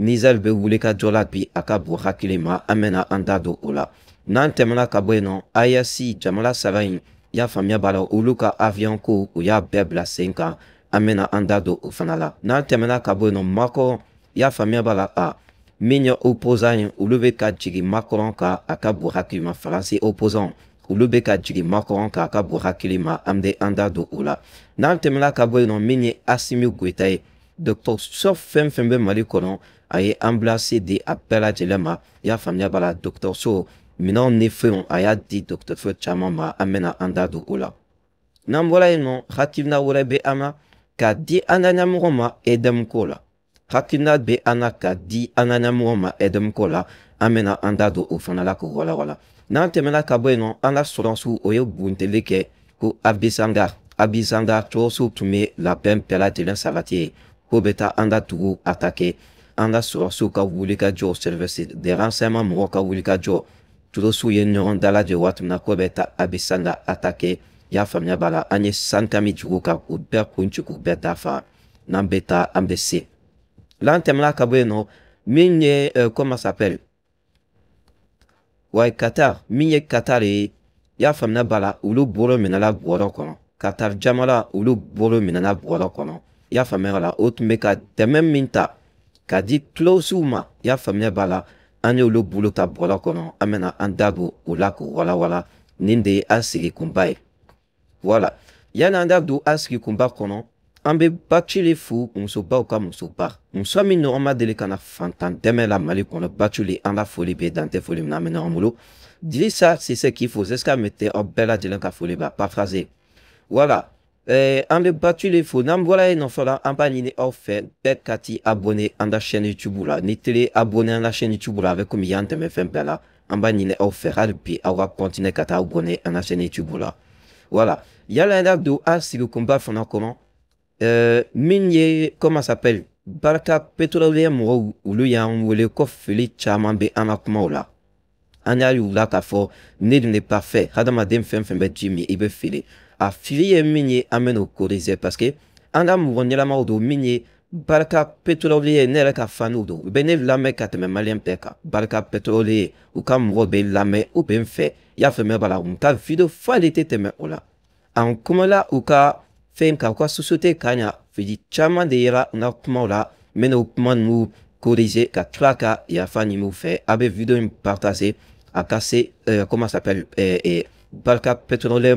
mizɛri bɛ wuli ka jɔ la bi a ka bon hakili ma an bɛna an da don o la n'an tɛmɛna ka bɔ yen nɔ ayasi e jamana saba in y'a faamuya b'a la olu ka aviyɔn ko u y'a bɛɛ bila sen kan an bɛna an da don o fana la n'an tɛmɛna ka bɔ yen nɔ makɔ y'a faamuya b'a la a min ye opposant ye olu bɛ ka jigin makɔrɔn kan a ka bon hakili ma faransi opposant olu bɛ ka jigin makɔrɔn kan a ka bon hakili ma an bɛ an da don o la n'an tɛmɛna ka bɔ yen nɔ min ye asimi goyita ye Doktor Sof Fem Fembe Malikoran aye amblase de ap pelatilema ya famlye bala doktor so, minan ne feyon aya di doktor fechaman ma amena andado ou la. Nanm wala enon, khativ nan wale be ama, ka di ananyan mwoma edem kola. Khativ nan be ana ka di ananyan mwoma edem kola, amena andado ou fanalak ou wala wala. Nan temen la kabwe enon, an la soransou ou yo bunte leke kou abizangar, abizangar chou sou ptume la pen pelatileman savatiye. ko bɛ taa atake an ka sɔrɔsiw ka wuli ka jɔ service de renseignement mɔgɔw ka wuli ka na ko abisanga atake y'a faamuya nyabala anye an ye santa min jugu k'u kun k'u bɛɛ dafa n'an bɛ taa an euh, comment s'appelle Qatar min Qatar y'a faamuya nyabala la olu bolo minɛna bɔrɔ kɔnɔ Qatar jamana bolo i y'a faamuya la o tun bɛ ka dɛmɛ min ta k'a di kilosiw ma i y'a faamuya b'a la an y'olu bolo ta bɔrɔ kɔnɔ an bɛna an da don o la k'o walawala nin de ye an sigikunba ye wala e. yanni an da don an sigikunba kɔnɔ an bɛ bacili fo musobaw ka musoba muso min ɲɔgɔn ma deli ka na fantan dɛmɛ la mali kɔnɔ bacili an la foli bɛ dantɛ foli min na an bɛ ɲɔgɔn bolo dirisa sise k'i fo c'est ce qu'a mɛtɛ aw bɛɛ lajɛlen ka foli b'a partager wala Eh, en le battu les faux n'an voilà et non un en offert. ɲini aw abonné à la chaîne YouTube la ni télé abonné à la chaîne YouTube la avec bɛ komi y'an dɛmɛ un bɛɛ en an offert ɲini aw fɛ hali ah, bi continuer abonné an la chaîne YouTube la voilà il y a si le combat fana kɔnɔ euh, minye comment s'appelle barika pétrolière mɔgɔw ou y'an ou le fili caman bɛ an ma kumaw la an y'a yir'u la eu la ne nest pas fait hadamaden fɛn fɛn bɛ jimmy min i bɛ a fiye min ye an bɛn'o ko de zɛ paseke an ka mɔgɔ ɲɛnamaw don min ye barika ne yɛrɛ ka faniw don ne lamɛn ka tɛmɛ peka bɛɛ kan ou ka mɔgɔ y'a fɛmɛ b'a la u ka video teme ola tɛmɛ o la an kumala u ka fem ka sosote kan ɲa fili caman de yera na ka kumaw la n o kuma ka ka video a euh, comment s'appelle euh, euh, barika petroleur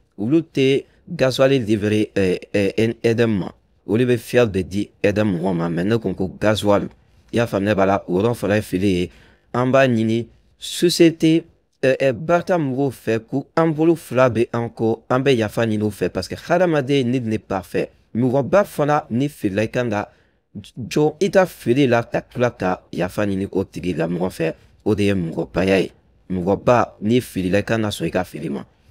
olu tɛ gasoil livrer eh, eh, edem ma olu bɛ fier de di edem mɔgɔ ma mɛ ne kun ko gasoil i euh, y'a faamuya b'a la o yɔrɔ fana ye fili ye an b'a ɲini société eh, barita mɔgɔw fɛ ko an bolo fila bɛ an kɔ an bɛ yafa ɲini u fɛ parce que hadamaden ne ne parfait mɔgɔba fana ni feerela i kan ka jɔ i ka feere la ka tila ka yafa ɲini o tigi la mɔgɔ fɛ o de ye mɔgɔbaya ye mɔgɔba n'i feerela i kan ka sɔn i ka feere ma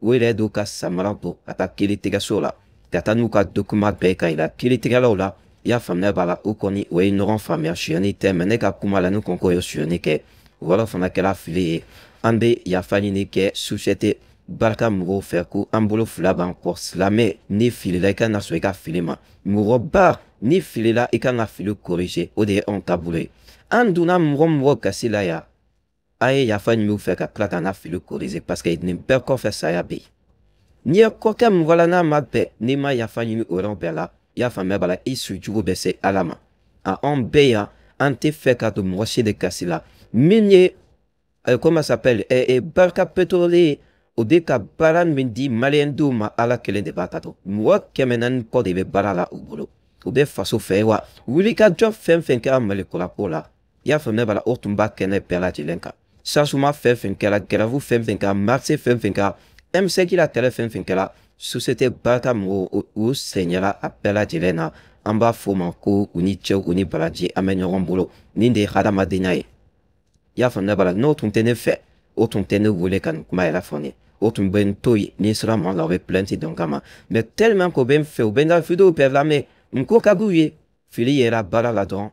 o yɛrɛ do ka samara bɔ ka taa kiiritigɛso la ka taa n'u ka dokuma bɛɛ ka yira kiiritigɛlaw la i y'a faamuya b'a la o kɔni o ye ɲɔgɔn faamuya suyɛnni tɛ mɛ ne ka kuma la ne kɔn k'o ye suyɛnni kɛ o yɔrɔ fana kɛra fili ye an bɛ yafa ɲini kɛ susɛte barika mɔgɔw fɛ ko an bolo fila b'an kɔ silamɛ ni filila i ka na sɔn i ka fili ma mɔgɔba ni filila i ka na fili korije o de ye anw taabolo ye an donna mɔgɔ mɔgɔ gasi la yan aye yafanya imeweka klata na filo kurize paske ni fe sa ya bei ni kem mvala na pe, ni ma yafanya imi oran bela me isu jugo bese alama a on beya anté feka to de kasila minye euh, comment s'appelle et e, barka petole, ou de ka baara min di ma ala kele de bakato. Mwa to mɔgɔ kɛmɛ naani kɔ de bɛ baara la ou bolo Ou faso wa fin y'a faamuya b'a la otumba perla sasuma fɛn fɛn kɛra gɛrɛfu fɛn fɛn kɛra marise fɛn fɛn kɛra ɛmisɛki la kɛlɛ fɛn fɛn kɛra sosiyete barika mɔgɔw u sɛnyɛra a bɛɛ lajɛlen na an b'a fɔ o ma ko u ni cɛw u ni baraji an bɛ ɲɔgɔn bolo nin de ye hadamadenya ye i y'a faamu ne bala n'o tun tɛ ne fɛ o tun tɛ ne wele ka nin kuma yɛrɛ fɔ ne o tun bɛ n to yen ni sera maa la o bɛ plainte dɔn kama mais tellement que o bɛ n fɛ u bɛ n ka vidéo bɛɛ lamɛn n ko ka d'u ye fili yera baara la dɔrɔn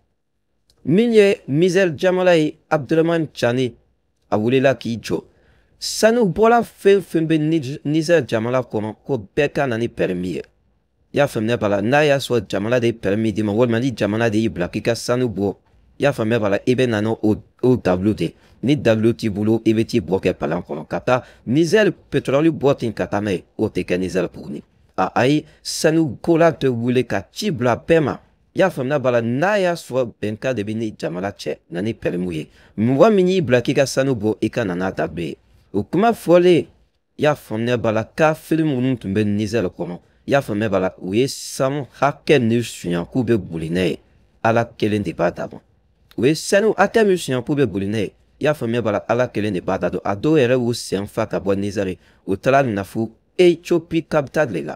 Minye, mizèl djamalay Abdelman Chani avoule la ki djo. Sanou bo la fè fèmbe nizèl djamalav konon kou beka nan ni e pèrmiye. Ya fèmne pala, naya swa djamalade pèrmiye di man, wèlman di djamalade i blakika sanou bo. Ya fèmne pala, ebe nanon ou davlote. Ni davlote voulou, ebe ti bwake palan konon kata. Nizèl petrali bwatin kata me, o teke nizèl pouni. A aye, sanou gola te wile ka chibla pèma. i y'a faamuna b'a la n'a y'a sɔrɔ bɛnka de bɛ ni jamana cɛ na ni pɛrimu ye mɔgɔ min y'i bila k'i ka sanu bɔ i ka nana ta bɛɛ o kuma fɔlen i y'a faamuya b'a la kafiri minnu tun bɛ nizɛri kɔnɔ i y'a faamuya b'a la u ye sanu hakɛ ni suɲa k'u bɛ boli n'a ye ala kelen de b'a dama u ye sanu hakɛ min suɲa k'u bɛ boli n'a ye i y'a faamuya b'a la ala kelen de b'a da dɔn a dɔw yɛrɛ y'u sen fa ka bɔ nizɛri u taara nafu etiyopi kapitali de la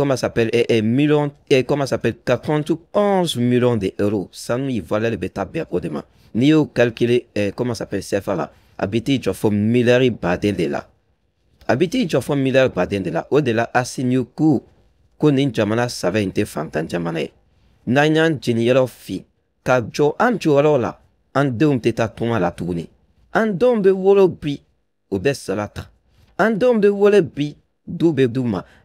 comment s'appelle, et, et, millions, et comment s'appelle, 91 millions d'euros. Ça nous y voilà le bêta bien pour demain. Ni au calculer et comment s'appelle, CFA là. Habité, il faut milliards badin de là. Habité, il faut milliards de là. Au-delà, à signer coup, qu'on est jamana, ça va être fantan jamana. N'ayant génial fi, ka jo an jɔyɔrɔ la, an la tournée. An de wolobi wolo bi, o de sara ta. An wolo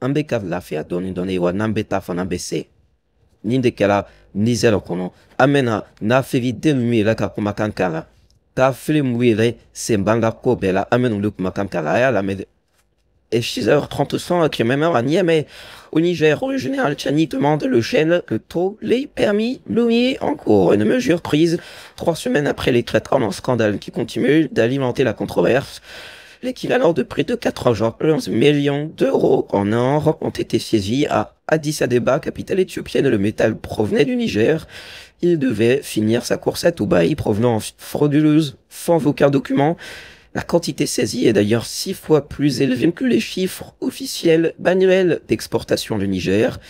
an la ka lafiya dɔɔni dɔɔni wa n'an bɛ taa fana an bɛ se nin de kɛra nizɛri kɔnɔ an bɛna nafiriden la kafiri minnu yɛrɛ sen b'an ka ko bɛɛ la la a y'a lamɛn Et 6h30 à Niamey, au Niger, où le général Chani demande le chêne que tôt les permis loués en cours. Une mesure prise trois semaines après les traitements en scandale qui continue d'alimenter la controverse l'équivalent de près de 91 millions d'euros en or ont été saisis à Addis Abeba, capitale éthiopienne. Le métal provenait du Niger. Il devait finir sa course à Toubaï, provenant frauduleuse, sans aucun document. La quantité saisie est d'ailleurs six fois plus élevée que les chiffres officiels manuels d'exportation du Niger.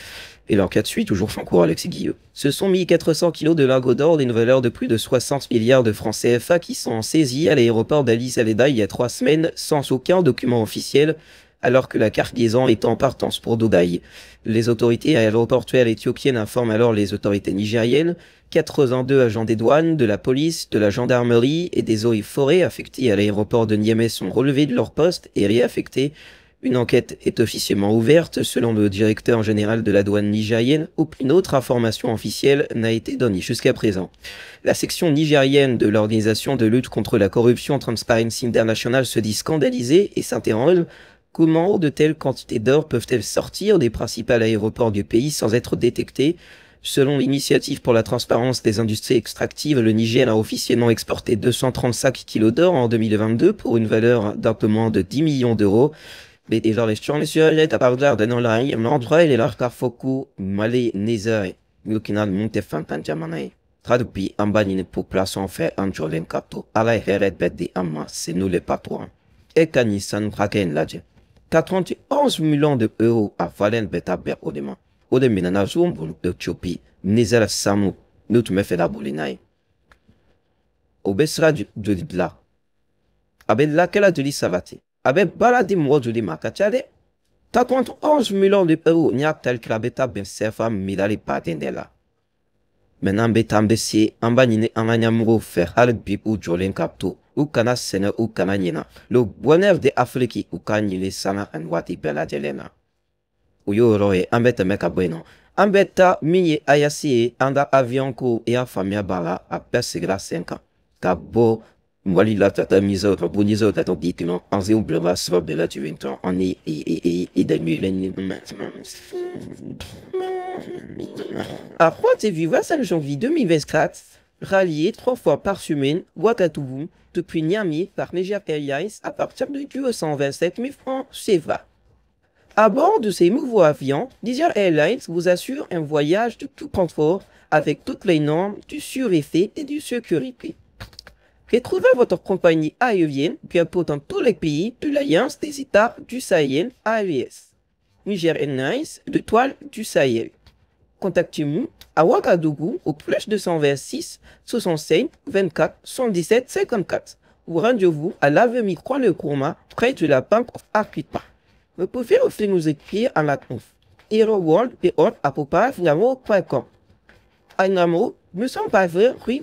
Et l'enquête suite toujours sans cours, Alexis Guilleux. Ce sont 400 kg de lingots d'or d'une valeur de plus de 60 milliards de francs CFA qui sont saisis à l'aéroport dalice Abeba il y a trois semaines sans aucun document officiel, alors que la cargaison est en partance pour Dubaï. Les autorités aéroportuaires éthiopiennes informent alors les autorités nigériennes, 82 agents des douanes, de la police, de la gendarmerie et des eaux et forêts affectés à l'aéroport de Niamey sont relevés de leur poste et réaffectés une enquête est officiellement ouverte selon le directeur général de la douane nigérienne, aucune autre information officielle n'a été donnée jusqu'à présent. La section nigérienne de l'organisation de lutte contre la corruption Transparency International se dit scandalisée et s'interroge comment de telles quantités d'or peuvent-elles sortir des principaux aéroports du pays sans être détectées Selon l'initiative pour la transparence des industries extractives, le Niger a officiellement exporté 235 kilos d'or en 2022 pour une valeur d'un peu moins de 10 millions d'euros il szörnyet a párzárdán olaj, mandra il larkar carfoku, malé nézai, gukinad monte fantanjamanai. Tradupi ambanine popla son fe ancholen capto, ala bête, des amas, c'est nous les patrons. Et kanisan kraken ladje. 91 millions de euros à Valen Beta Ber Odema. Odema nana zumbul de Chopi, Nizel Samu, nous tu me fais la Au Obesra du, de là. Abel, la, qu'elle a de l'isavati. Avec baladi mwadu di ta joli contre 11 millions de euros n'i tel tali kɛ a bɛ taa bɛn CFA miliyari baden de la maintenant an u le bonheur de Afriki u Sana ɲini sanga ani waati bɛɛ ambetame na ambeta hein. y'o yɔrɔ ayasi avion ko y'a a persegra walila tatamiza utapuniza utatobitino anze ublaba Après janvier 2024, rallié trois fois par semaine, Ouagadougou, depuis Niami par Niger Airlines à partir de 227 000 francs CFA. À bord de ces nouveaux avions, Niger Airlines vous assure un voyage de tout confort avec toutes les normes du sur-effet et du sécurité. Retrouvez votre compagnie aérienne e bientôt dans tous les pays de l'Alliance des États du Sahel AES. Niger de l'étoile du Sahel. Contactez-nous à Ouagadougou au plus 226 65 24 117 54 ou rendez-vous à l'avenue Croix le Courma près de la Banque of Vous pouvez aussi nous écrire à la conf. Anamo, nous sommes pas rue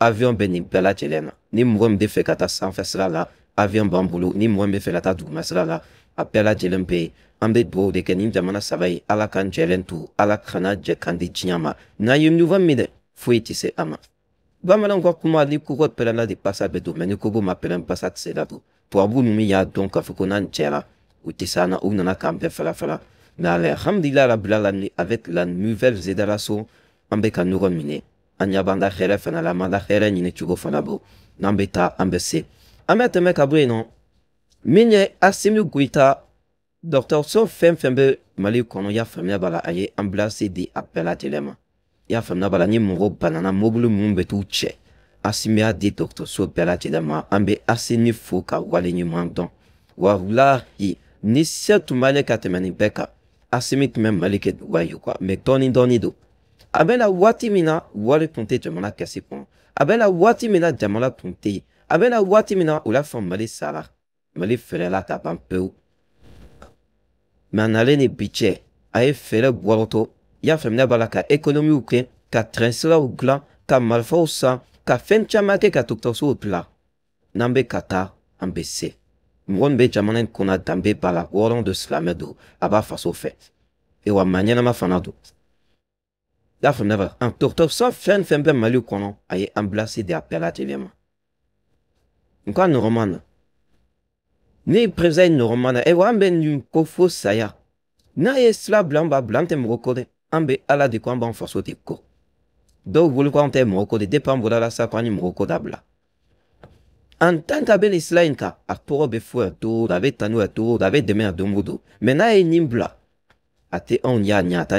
avion bɛ pe la lajɛlen na ni mɔgɔ min bɛ fɛ ka taa sanfɛ sira la avion b'an bolo ni mɔgɔ min bɛ fɛ ka taa duguma sira la a bɛɛ lajɛlen bɛ yen an bɛ dugawu de kɛ nin jamana saba ye ala k'an jɛlen to ala kana jɛ kan di diɲɛ ma n'an ye ɲɔgɔn minɛ foyi tɛ se an ma bamananw ka kuma ni kogo pɛrɛnna de pasa bɛ don mɛ ni kogo ma pɛrɛn pasa se la don tubabu ninnu y'a dɔn k'a fɔ ko n'an jɛra u tɛ se an na u nana k'an bɛɛ falafala mais alihamudulila rabil alamin avec la nouvelle génération an bɛ ka ɲɔgɔn an ɲa b'an ka hɛrɛ fana la an ka hɛrɛ ɲini cogo fana bɔ n'an bɛ taa an bɛ se an bɛ tɛmɛ ka bɔ yen nɔ min ye asimi goyita dɔgɔtɔrɔso fɛn fɛn bɛ mali kɔnɔ y'a faamuya b'a la a ye anbilansi di a bɛɛ lajɛlen ma y'a faamuya b'a la ni mɔgɔ banana mobili minnu bɛ t'u cɛ asimi y'a di dɔgɔtɔrɔso bɛɛ lajɛlen ma an bɛ asimi fo ka waleɲuman dɔn walahi ni se tun b'ale ka tɛmɛ nin bɛɛ kan asimi tun bɛ mali kɛ duba ye mɛ dɔɔnin dɔɔnin don A be la wati mina, wale ponte jaman la kese pon. A be la wati mina, jaman la ponte. A be la wati mina, wale fon mali sarak. Mali fere la taban pe ou. Men anale ne bitye, aye fere walo tou. Ya fèmne bala ka ekonomi ouke, ka trensela ou glan, ka malfa ou san, ka fen tjama ke ka tokta ou sou oupla. Nanbe kata, anbe se. Mwen be jaman en konadambe bala, walan de slame dou. Aba faso fè. E wamanye nanman fana dou. dafa neva. En tortof sa fen fen malu konon. Aye en de apelative ma. quoi no roman. Ne preza no roman. saya. Na ye sla blamba blante mrokode. Ambe ala de kwa ambe de ko. Do voulu kwa ambe mrokode. Depan la sa kwa ni mrokoda bla. En tant que les slain ka, a toro be fou a tour, d'avait Mena e nimbla. A te on ya nya ta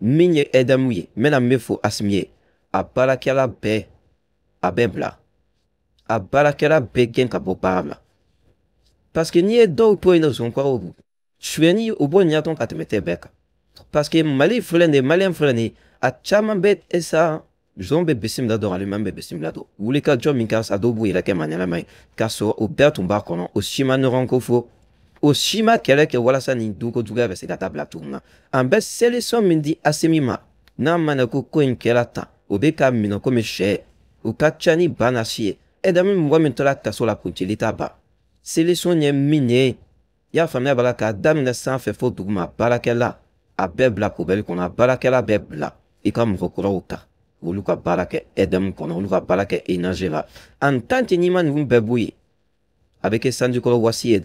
min ye ɛdamu ye n bɛna min fɔ asimi ye a baarakɛla bɛɛ a bɛ bila a baarakɛla bɛɛ gɛn ka bɔ baara la parce que n'i ye dɔw to yen nɔ zonkɔrɔw don suɲɛni u b'o ɲɛdɔn ka tɛmɛ tɛ bɛɛ kan parce que mali filɛ nin ye maliyɛn filɛ nin ye a caman bɛ e sa zon bɛ bisimila dɔn aliman bɛ bisimila dɔn wuli ka jɔ min ka sa dɔw b'u yɛrɛ e kɛ maɲɛnama ye k'a sɔrɔ o bɛɛ tun b'a kɔnɔ o si ma ɲɔgɔn ko fo o si ma kɛlɛ kɛ walasa nin duko juguya bɛ se ka dabila cogo min na an bɛ selisɔn min di asemi ma n'a mana ko ko in kɛra tan o bɛ ka minɛ komi sɛ o ka ca ni ba nasi ye ɛdamu mɔgɔ min tora kaso la kuncili t'a ban selisɔn ye min ye y'a faamuya b'a la k'a daminɛ sanfɛ fo duguma baarakɛla a bɛɛ bila pobɛli kɔnɔ a baarakɛla bɛɛ bila i ka mɔgɔkɔrɔw kan olu ka baara kɛ ɛdamu kɔnɔ olu ka baara kɛ enaze la en tant que n'i ma ninnu bɛɛ bɔ yen a bɛ kɛ sanjikɔrɔ wasi ye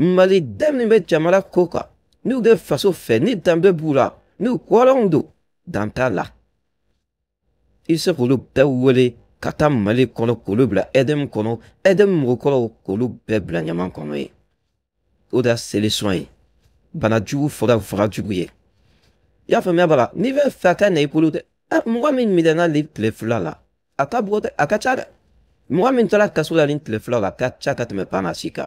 Mali dem nime djama la koka, nou de faso fe, ni dem de bula, nou kwa lon do, danta la. Il se kouloub de wole, kata mali kono kouloub la edem kono, edem mwokolo kouloub be blanyaman kono e. Oda se lesoye, bana djou foda vwara djou bwye. Yafen me wala, ni ven faka ney pouloute, a mwamin mi dena li tle fula la, a ka bwote, a ka chade. Mwamin te la kaso la lin tle fula la, ka chade katme panasika.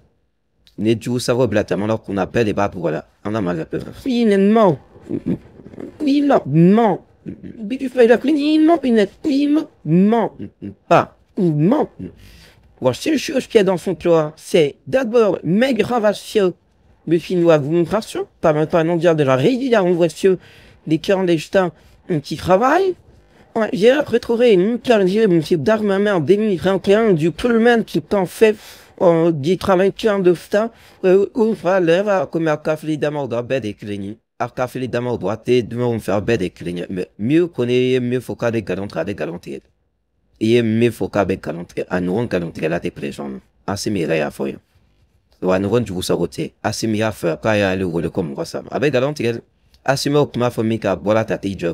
tu savoir, blatement hein, alors qu'on appelle et bah voilà, On a mal à Finalement, finalement, tu fais la finalement, finalement, pas, non. Voici seule chose qu'il y a dans son toit, c'est d'abord mes gravations, mais finnois vous pas, maintenant dire de la régulière, hein, on voit sur ...des cœurs des jetins euh, qui travaillent. J'ai retrouvé une carte, j'ai d'armes à main en 2021 du Pullman qui t'en fait de 95 stan ungefär leva kommer att kaffe a mer il bäddeklinje. Att des lite un café, att det Il ungefär bäddeklinje. mais mieux connaît, mieux faut qu'à des galantra des galantier. mieux faut qu'à des à nous en galanterie là il faut à foyer. Ou à nous rendre vous saboter. à faire quand il y a le rôle comme ça. Avec au ma famille a boire la tête, il y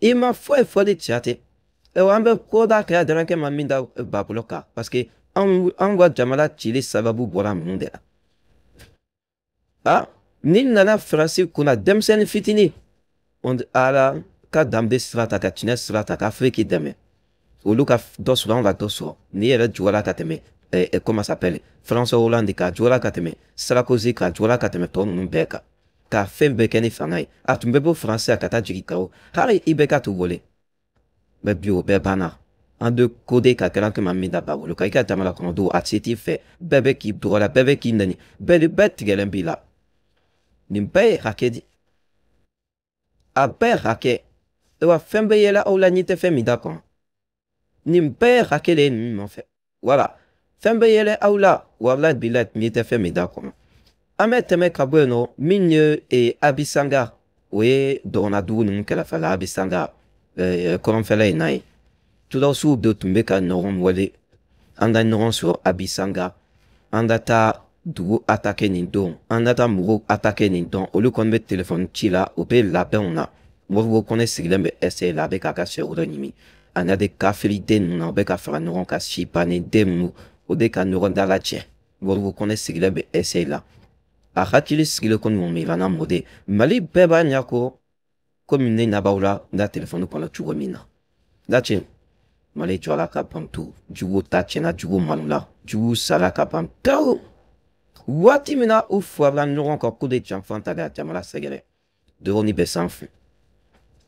Eman e fwe fwe di chate, e wanbe koda kaya deran keman minda e bablo ka, paske anwa djamala chile savabu bola mwende la. Nin nanan fransiv kuna demsen fitini, anwa ka damde srataka, chine srataka, afriki deme. O lu ka doswa anwa doswa, ni ere jwala kate me, e koma sapele, franse oulandi ka jwala kate me, srakouzi ka jwala kate me, ton nou beka. ka fenbeke ni sanay, at mbebo franse a katan jikit ka ou, kare ibeka tou wole. Bebyo, be bana, an de kode kake lan keman mida ba wole, kake a jamal akon do, at seti fe, bebe ki dourola, bebe ki ndeni, beli bete gelen bi la. Nime pey hake di. A pey hake, ewa fenbeye la ou la nite fe mida kon. Nime pey hake le, wala, fenbeye la ou la, wala, wala, nite fe mida kon. an bɛ tɛmɛ ka bɔ yen nɔ min ye e, abisanga o ye dɔgɔnadugu ninnu kɛrɛfɛla abisanga e, kɔrɔnfɛla in na ye tulasiw de tun bɛ ka ɲɔgɔn wale an ka ɲɔgɔn sɔrɔ abisanga an ka taa dugu atake nin don an ka taa mɔgɔw atake nin don olu kɔni bɛ telefɔni ci la u bɛ labɛnw na moribo kɔnɛ sigilen bɛ ɛsɛ la a bɛ k'a ka sɛ wɛrɛ ɲini a n'a de kafiriden ninnu na u bɛ ka fara ɲɔgɔn kan sibanin den ninnu o de ka ɲɔgɔn dala cɛ moribo kɔnɛ sigilen bɛ ɛsɛ la Achatilis Kilokon Mivana Mode, Mali Peba Nyako, Commune Nabaula, da téléphone pour la Tchouremina. Dache, Mali Tchouala Kapantou, Djou Tachena Djou Manula, Djou Salaka Pantou. Watimina ou Fouabla encore coup de Tchamfanta de la Tchamala Segre, de Roni Besanf.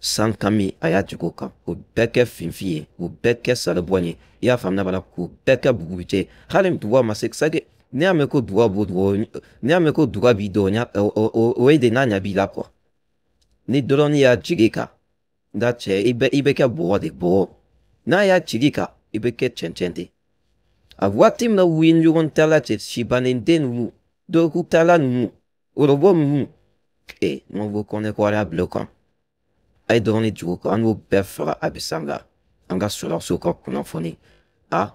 San kami aya tukoka, ou beke finfie, ou beke salaboye, ya famna balaku, beke bubuche, halem tuwa masek ne ame ko dua bo dua ne ame ko dua bi do nya o o de na nya bi la kwa ne doro ni ya chigika da che ibe ibe ke bo de bo na ya chigika ibe ke chen chen de avwa tim na win yu gon tala che shibanen den mu do ku tala mu orobo mu e non vo kone ko ala blokan ai doro ni jugo kan wo befra abisanga anga sura so ko kunafoni ah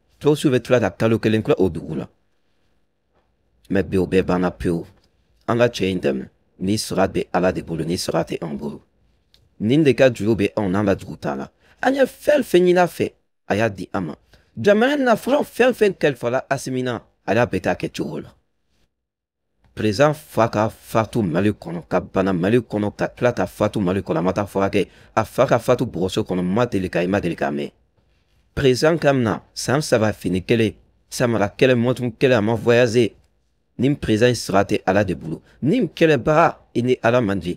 Tlo sou vet flata kalou ke len klo ou dougou la. Mèk bi ou be ban api ou, an la chenye dem, ni srat be ala de boulou, ni srat e an boulou. Nin de ka djoube an an la djougou tan la. Anye fel fen nina fe, aya di aman. Djammanen na fran fel fen kel fola asemina, aya beta ke djougou la. Prezan fwa ka fwa tou mali kono kabana, mali kono ta plata, fwa tou mali kono mata fwa ke, a fwa ka fwa tou brosyo kono mwa delika ima e, delika me. Present kam na, san saba fini kelen, samara kelen, mɔtumu kelen, a ma voyager. Nin present in sɔrɔ a tɛ Ala de bolo. Nin kɛlɛbaga i ni la man di.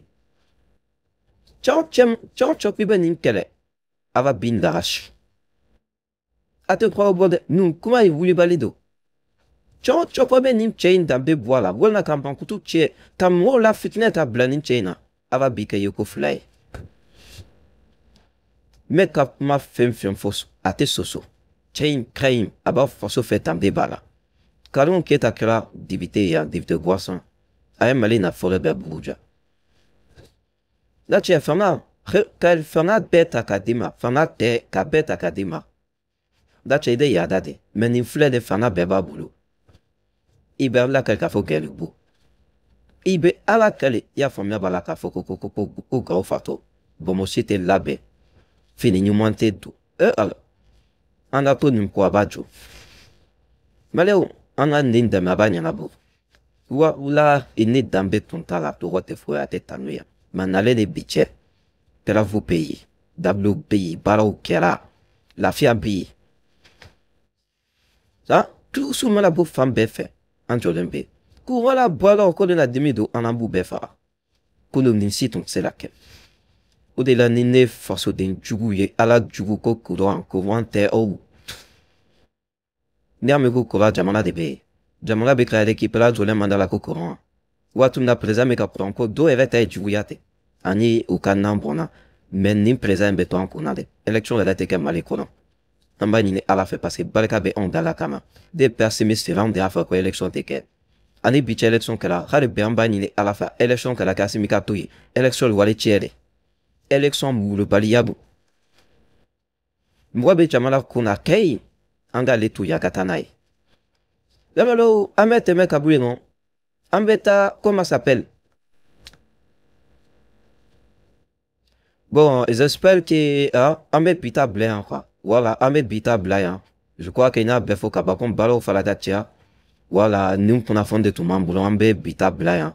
Cɔk cɛm cɔk cɔk bɛ nin kɛlɛ. Ala bin lagash. A tɛ kɔrɔ bɔ dɛ, nin kuma ye wulibali don. Cɔk cɔk bɛ nin cɛ in danbe bɔ a la, walima ka mankutu cɛ, ka la fitinɛ ta bila nin cɛ in na. Ala ne ka kuma fɛn fɛn fɔ a tɛ soso cɛ in ka ɲi a b'a faso fɛ tanbe b'a la karimu keta kɛra dibite ya dibite gwasan a ye mali nafolo bɛɛ buguja lacɛ fanga ka fanga bɛɛ ta ka di ma fanga tɛ ka bɛɛ ta ka di ma lacɛ i de yaada de mɛ nin filɛ de fanga bɛɛ b'a bolo i bɛ ala kali k'a fɔ gɛlibu i bɛ ala kali i y'a faamuya b'a la k'a fɔ ko ko ko ko gawo fatɔ bɔnbɔsi tɛ labɛn tu e ala anda to nimkua bacho maleo anda ndendame abanyana bovu wa ula ene dambe tuntala toro te fue ate tanuya manale ne biche tera vo peyi dablo peyi baaraw kɛra lafiya be yen sa turusu mana bo fan bɛɛ fɛ an jɔlen be ko wala ko de na dimi don an an b'u bɛɛ faga ko lo O de la nene foso dene djougouye ala djougou koukouran kouwantè ou. Nè ame koukoura djamona de beye. Djamona be kreye de kipe la djoulè mandala koukouran. Ou atoum da prezè me kapron ko do evè te djougouyate. Anye ou ka nanbrona men nime prezè mbetou an konade. Eleksyon lele teke male kouran. Anbay nene ala fe paske balka be on dalakama. De per seme sivande a fokwe eleksyon teke. Anye bitye eleksyon ke la. Karebe anbay nene ala fe eleksyon ke la kase mikatouye. Eleksyon lwale tere. Luxembourg, Baliabu. Mwabe chamala kuna kei, anga letu ya katanai. Lamalo, amete me kabulengon. Ambeta, comment s'appelle? Bon, ils j'espère que, hein, ah, ambet bita blayan, quoi. Voilà, ambet bita blayan. Hein. Je crois qu'il y a befo kabakon balo faladatia. Voilà, nous, on a fondé tout mamboulon, ambet bita blayan. Hein.